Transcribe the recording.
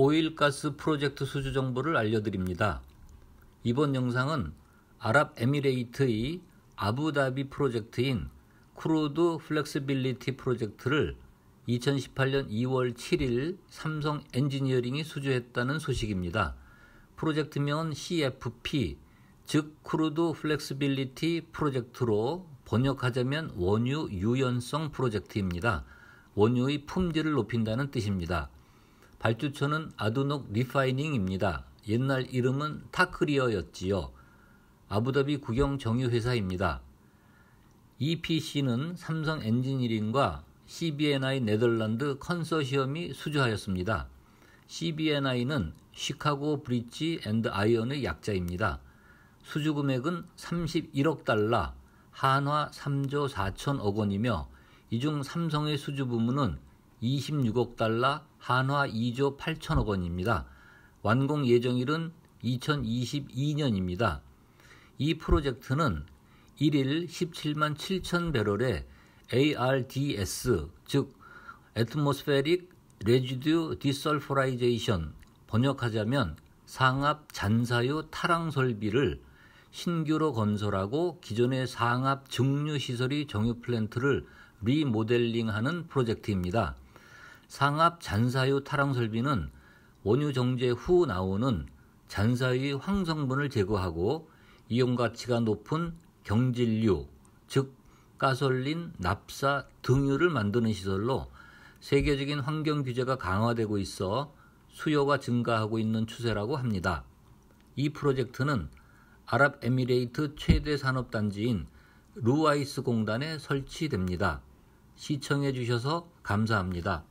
오일가스 프로젝트 수주 정보를 알려드립니다. 이번 영상은 아랍에미레이트의 아부다비 프로젝트인 크루드 플렉스빌리티 프로젝트를 2018년 2월 7일 삼성 엔지니어링이 수주했다는 소식입니다. 프로젝트명은 CFP, 즉 크루드 플렉스빌리티 프로젝트로 번역하자면 원유 유연성 프로젝트입니다. 원유의 품질을 높인다는 뜻입니다. 발주처는 아두녹 리파이닝입니다. 옛날 이름은 타크리어였지요. 아부다비 국영 정유회사입니다. EPC는 삼성 엔지니어링과 CBNI 네덜란드 컨소시엄이 수주하였습니다. CBNI는 시카고 브릿지 앤드 아이언의 약자입니다. 수주 금액은 31억 달러, 한화 3조 4천억 원이며 이중 삼성의 수주 부문은 26억 달러 한화 2조 8천억 원입니다. 완공 예정일은 2022년입니다. 이 프로젝트는 1일 17만 7천 배럴의 ARDS 즉 Atmospheric Residue Desulfurization 번역하자면 상압 잔사유 타랑 설비를 신규로 건설하고 기존의 상압 증류 시설이 정유 플랜트를 리모델링하는 프로젝트입니다. 상압 잔사유 타랑 설비는 원유 정제 후 나오는 잔사유의 황성분을 제거하고 이용 가치가 높은 경질류즉 가솔린, 납사, 등유를 만드는 시설로 세계적인 환경 규제가 강화되고 있어 수요가 증가하고 있는 추세라고 합니다. 이 프로젝트는 아랍에미레이트 최대 산업단지인 루아이스 공단에 설치됩니다. 시청해 주셔서 감사합니다.